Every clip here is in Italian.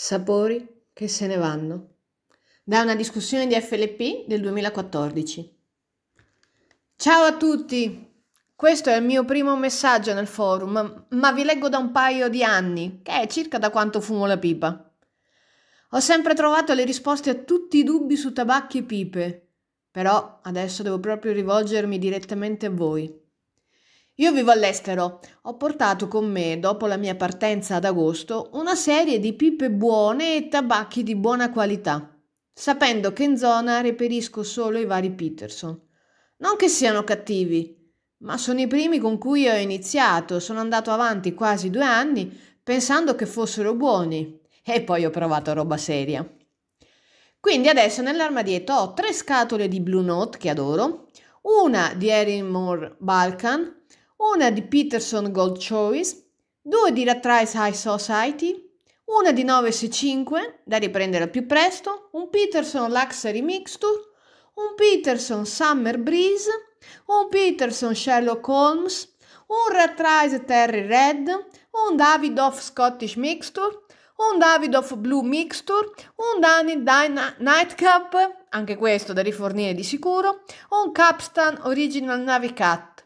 Sapori che se ne vanno. Da una discussione di FLP del 2014. Ciao a tutti! Questo è il mio primo messaggio nel forum, ma vi leggo da un paio di anni, che è circa da quanto fumo la pipa. Ho sempre trovato le risposte a tutti i dubbi su tabacchi e pipe, però adesso devo proprio rivolgermi direttamente a voi. Io vivo all'estero. Ho portato con me, dopo la mia partenza ad agosto, una serie di pipe buone e tabacchi di buona qualità, sapendo che in zona reperisco solo i vari Peterson. Non che siano cattivi, ma sono i primi con cui ho iniziato. Sono andato avanti quasi due anni pensando che fossero buoni e poi ho provato roba seria. Quindi adesso nell'armadietto ho tre scatole di Blue Note che adoro, una di Erin Moore Balkan, una di Peterson Gold Choice, due di Ratrise High Society, una di 9S5 da riprendere al più presto, un Peterson Luxury Mixture, un Peterson Summer Breeze, un Peterson Sherlock Holmes, un Ratrise Terry Red, un Davidoff Scottish Mixture, un Davidoff Blue Mixture, un Danny Dyna Nightcap, anche questo da rifornire di sicuro, un Capstan Original Navicat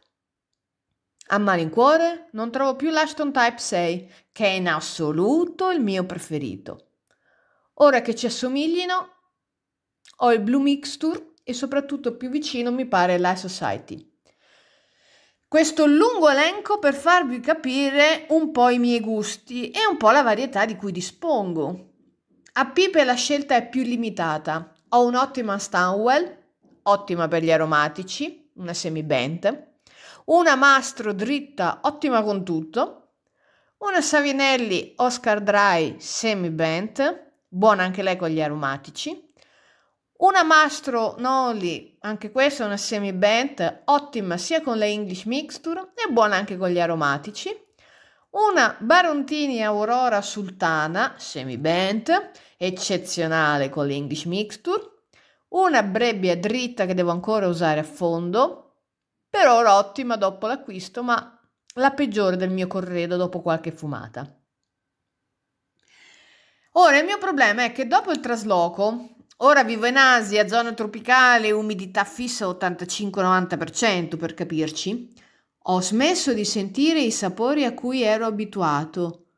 a malincuore non trovo più l'Ashton Type 6, che è in assoluto il mio preferito. Ora che ci assomiglino, ho il Blue Mixture e soprattutto più vicino mi pare la Society. Questo lungo elenco per farvi capire un po' i miei gusti e un po' la varietà di cui dispongo. A Pipe la scelta è più limitata. Ho un'ottima Stanwell, ottima per gli aromatici, una semi-bent, una Mastro dritta, ottima con tutto, una Savinelli Oscar Dry semi bent, buona anche lei con gli aromatici, una Mastro Noli, anche questa è una semi bent, ottima sia con la English Mixture e buona anche con gli aromatici, una Barontini Aurora Sultana semi bent, eccezionale con l'English Mixture, una Brebbia dritta che devo ancora usare a fondo, per ora ottima dopo l'acquisto, ma la peggiore del mio corredo dopo qualche fumata. Ora il mio problema è che dopo il trasloco, ora vivo in Asia, zona tropicale, umidità fissa 85-90% per capirci, ho smesso di sentire i sapori a cui ero abituato,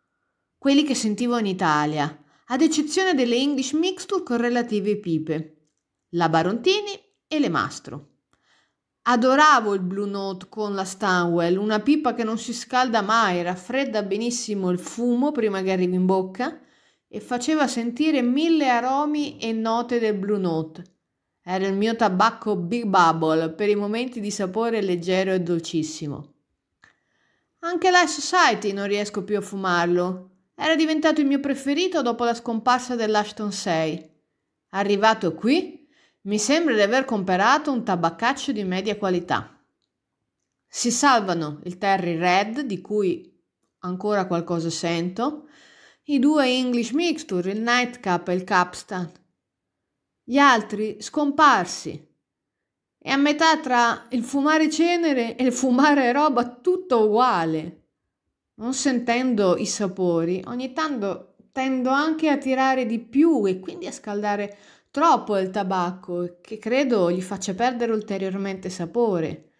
quelli che sentivo in Italia, ad eccezione delle English Mixture con relative pipe, la Barontini e le Mastro. Adoravo il Blue Note con la Stanwell, una pipa che non si scalda mai, raffredda benissimo il fumo prima che arrivi in bocca e faceva sentire mille aromi e note del Blue Note. Era il mio tabacco Big Bubble per i momenti di sapore leggero e dolcissimo. Anche la Society non riesco più a fumarlo. Era diventato il mio preferito dopo la scomparsa dell'Ashton 6. Arrivato qui, mi sembra di aver comperato un tabaccaccio di media qualità. Si salvano il Terry Red, di cui ancora qualcosa sento, i due English Mixture, il Nightcap e il Capstan. Gli altri scomparsi. E a metà tra il fumare cenere e il fumare roba tutto uguale. Non sentendo i sapori, ogni tanto tendo anche a tirare di più e quindi a scaldare troppo il tabacco che credo gli faccia perdere ulteriormente sapore.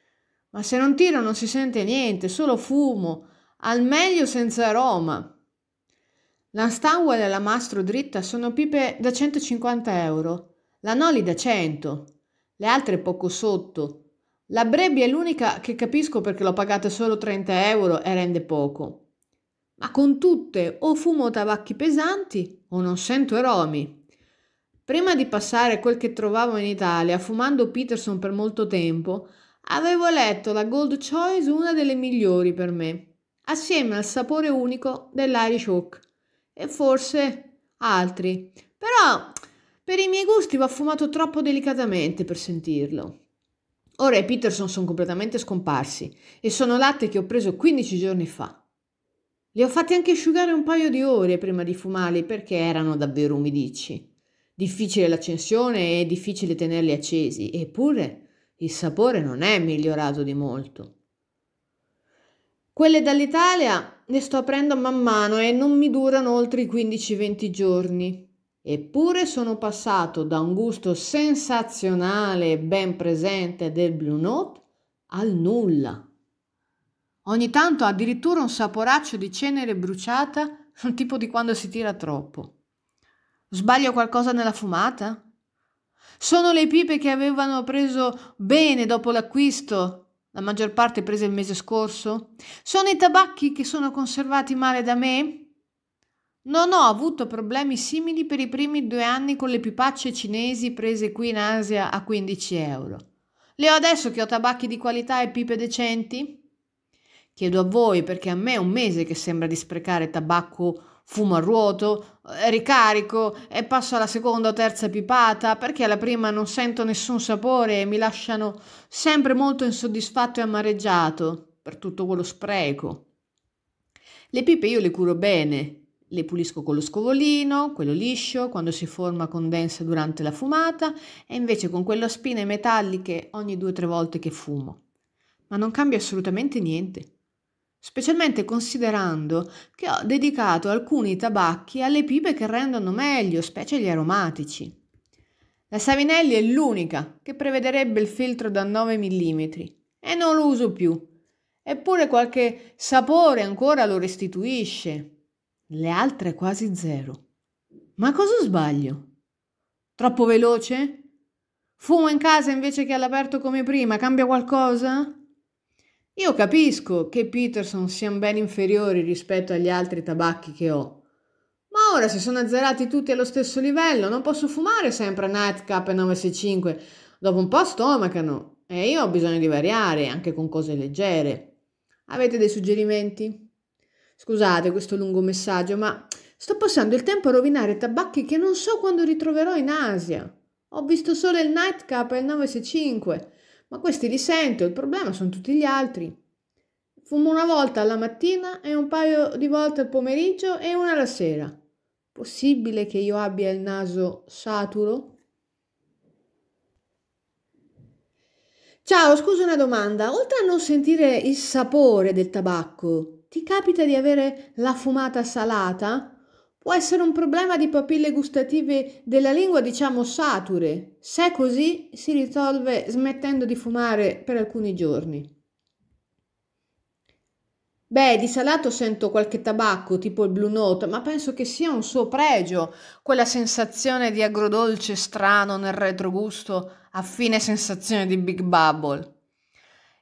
Ma se non tiro non si sente niente, solo fumo, al meglio senza aroma. La Stanwell e la Mastro Dritta sono pipe da 150 euro, la Noli da 100, le altre poco sotto. La Brebbi è l'unica che capisco perché l'ho pagata solo 30 euro e rende poco. Ma con tutte o fumo tabacchi pesanti o non sento aromi. Prima di passare quel che trovavo in Italia, fumando Peterson per molto tempo, avevo letto la Gold Choice una delle migliori per me, assieme al sapore unico dell'Irish Oak e forse altri. Però per i miei gusti va fumato troppo delicatamente per sentirlo. Ora i Peterson sono completamente scomparsi e sono latte che ho preso 15 giorni fa. Li ho fatti anche asciugare un paio di ore prima di fumarli perché erano davvero umidici difficile l'accensione e difficile tenerli accesi, eppure il sapore non è migliorato di molto. Quelle dall'Italia le sto aprendo man mano e non mi durano oltre i 15-20 giorni. Eppure sono passato da un gusto sensazionale e ben presente del Blue Note al nulla. Ogni tanto addirittura un saporaccio di cenere bruciata, tipo di quando si tira troppo. Sbaglio qualcosa nella fumata? Sono le pipe che avevano preso bene dopo l'acquisto, la maggior parte prese il mese scorso? Sono i tabacchi che sono conservati male da me? Non ho avuto problemi simili per i primi due anni con le pipacce cinesi prese qui in Asia a 15 euro. Le ho adesso che ho tabacchi di qualità e pipe decenti? Chiedo a voi perché a me è un mese che sembra di sprecare tabacco fumo a ruoto, eh, ricarico e passo alla seconda o terza pipata perché alla prima non sento nessun sapore e mi lasciano sempre molto insoddisfatto e amareggiato per tutto quello spreco. Le pipe io le curo bene, le pulisco con lo scovolino, quello liscio, quando si forma condensa durante la fumata e invece con quello a spine metalliche ogni due o tre volte che fumo. Ma non cambia assolutamente niente specialmente considerando che ho dedicato alcuni tabacchi alle pipe che rendono meglio, specie gli aromatici. La Savinelli è l'unica che prevederebbe il filtro da 9 mm e non lo uso più, eppure qualche sapore ancora lo restituisce. Le altre quasi zero. Ma cosa sbaglio? Troppo veloce? Fumo in casa invece che all'aperto come prima, cambia qualcosa? Io capisco che Peterson siano ben inferiori rispetto agli altri tabacchi che ho, ma ora se sono azzerati tutti allo stesso livello, non posso fumare sempre Nightcap e 965. Dopo un po' stomacano e io ho bisogno di variare anche con cose leggere. Avete dei suggerimenti? Scusate questo lungo messaggio, ma sto passando il tempo a rovinare tabacchi che non so quando ritroverò in Asia. Ho visto solo il Nightcap e il 965 ma questi li sento, il problema sono tutti gli altri. Fumo una volta alla mattina e un paio di volte al pomeriggio e una alla sera. Possibile che io abbia il naso saturo? Ciao, scusa una domanda. Oltre a non sentire il sapore del tabacco, ti capita di avere la fumata salata? Può essere un problema di papille gustative della lingua, diciamo sature. Se è così, si risolve smettendo di fumare per alcuni giorni. Beh, di salato sento qualche tabacco, tipo il Blue Note, ma penso che sia un suo pregio, quella sensazione di agrodolce strano nel retrogusto, a fine sensazione di Big Bubble.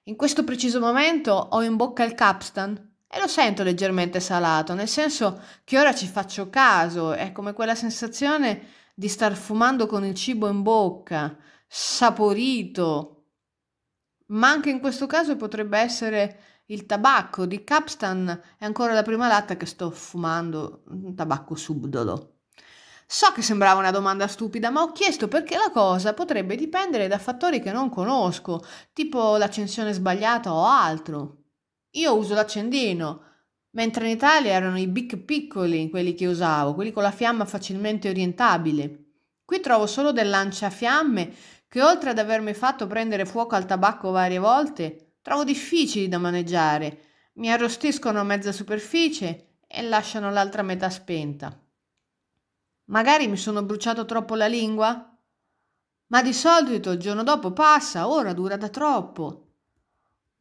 In questo preciso momento ho in bocca il capstan, e lo sento leggermente salato, nel senso che ora ci faccio caso, è come quella sensazione di star fumando con il cibo in bocca, saporito. Ma anche in questo caso potrebbe essere il tabacco di Capstan, è ancora la prima latta che sto fumando, un tabacco subdolo. So che sembrava una domanda stupida, ma ho chiesto perché la cosa potrebbe dipendere da fattori che non conosco, tipo l'accensione sbagliata o altro. Io uso l'accendino, mentre in Italia erano i bic piccoli quelli che usavo, quelli con la fiamma facilmente orientabile. Qui trovo solo del lanciafiamme che oltre ad avermi fatto prendere fuoco al tabacco varie volte, trovo difficili da maneggiare. Mi arrostiscono a mezza superficie e lasciano l'altra metà spenta. Magari mi sono bruciato troppo la lingua? Ma di solito il giorno dopo passa, ora dura da troppo.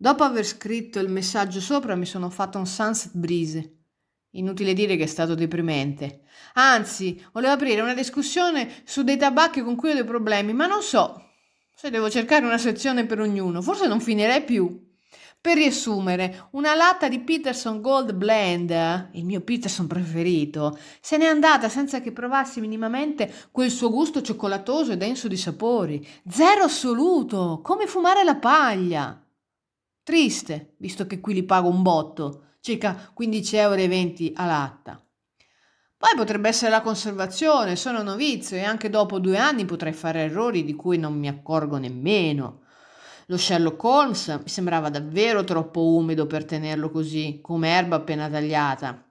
Dopo aver scritto il messaggio sopra mi sono fatto un sunset breeze. Inutile dire che è stato deprimente. Anzi, volevo aprire una discussione su dei tabacchi con cui ho dei problemi, ma non so se devo cercare una sezione per ognuno. Forse non finirei più. Per riassumere, una latta di Peterson Gold Blend, il mio Peterson preferito, se n'è andata senza che provassi minimamente quel suo gusto cioccolatoso e denso di sapori. Zero assoluto, come fumare la paglia. Triste, visto che qui li pago un botto, circa 15,20 euro all'atta. Poi potrebbe essere la conservazione, sono novizio e anche dopo due anni potrei fare errori di cui non mi accorgo nemmeno. Lo Sherlock Holmes mi sembrava davvero troppo umido per tenerlo così, come erba appena tagliata.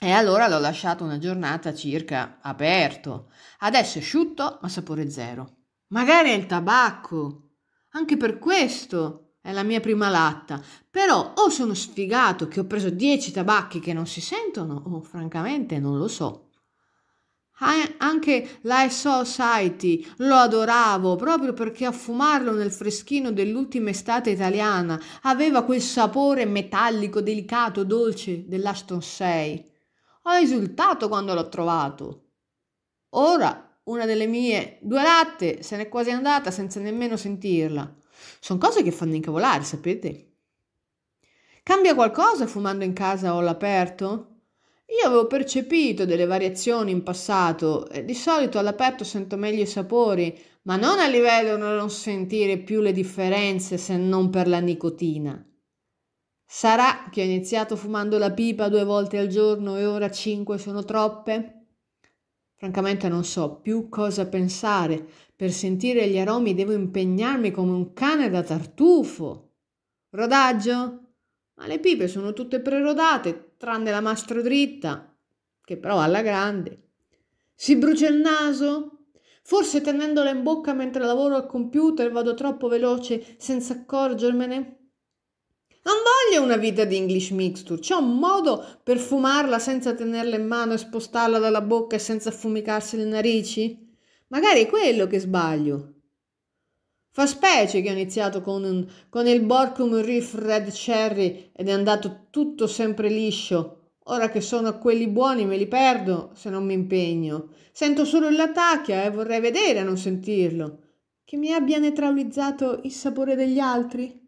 E allora l'ho lasciato una giornata circa aperto. Adesso è asciutto, ma sapore zero. Magari è il tabacco. Anche per questo è la mia prima latta. Però o sono sfigato che ho preso 10 tabacchi che non si sentono, o francamente non lo so. Anche la Society lo adoravo proprio perché a fumarlo nel freschino dell'ultima estate italiana aveva quel sapore metallico, delicato, dolce dell'Aston 6. Ho esultato quando l'ho trovato. Ora una delle mie due latte se n'è quasi andata senza nemmeno sentirla. Sono cose che fanno incavolare, sapete? Cambia qualcosa fumando in casa o all'aperto? Io avevo percepito delle variazioni in passato e di solito all'aperto sento meglio i sapori, ma non a livello di non sentire più le differenze se non per la nicotina. Sarà che ho iniziato fumando la pipa due volte al giorno e ora cinque sono troppe? Francamente non so più cosa pensare. Per sentire gli aromi devo impegnarmi come un cane da tartufo. Rodaggio? Ma le pipe sono tutte prerodate, tranne la mastro dritta, che però alla grande. Si brucia il naso? Forse tenendola in bocca mentre lavoro al computer vado troppo veloce senza accorgermene? Non voglio una vita di English mixture, c'è un modo per fumarla senza tenerla in mano e spostarla dalla bocca e senza affumicarsi le narici? Magari è quello che sbaglio. Fa specie che ho iniziato con, un, con il Borkum Reef Red Cherry ed è andato tutto sempre liscio. Ora che sono a quelli buoni me li perdo se non mi impegno. Sento solo l'attacchia e vorrei vedere a non sentirlo. Che mi abbiano neutralizzato il sapore degli altri?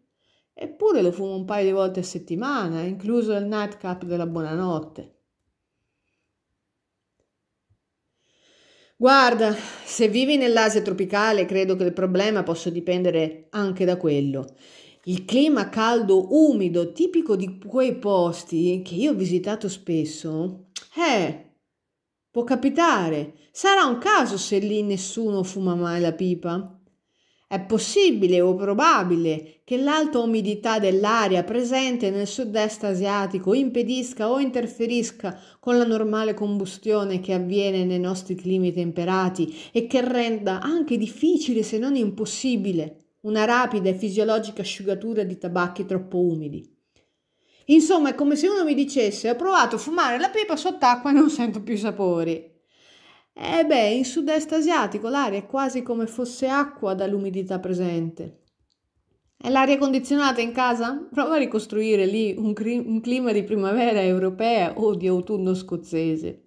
Eppure lo fumo un paio di volte a settimana, incluso il nightcap della buonanotte. Guarda, se vivi nell'Asia tropicale credo che il problema possa dipendere anche da quello. Il clima caldo, umido, tipico di quei posti che io ho visitato spesso, eh, può capitare. Sarà un caso se lì nessuno fuma mai la pipa. È possibile o probabile che l'alta umidità dell'aria presente nel sud-est asiatico impedisca o interferisca con la normale combustione che avviene nei nostri climi temperati e che renda anche difficile, se non impossibile, una rapida e fisiologica asciugatura di tabacchi troppo umidi. Insomma, è come se uno mi dicesse: Ho provato a fumare la pipa sott'acqua e non sento più sapori. Eh beh, in sud-est asiatico l'aria è quasi come fosse acqua dall'umidità presente. È l'aria condizionata in casa? Prova a ricostruire lì un, clima di primavera europea o di autunno scozzese.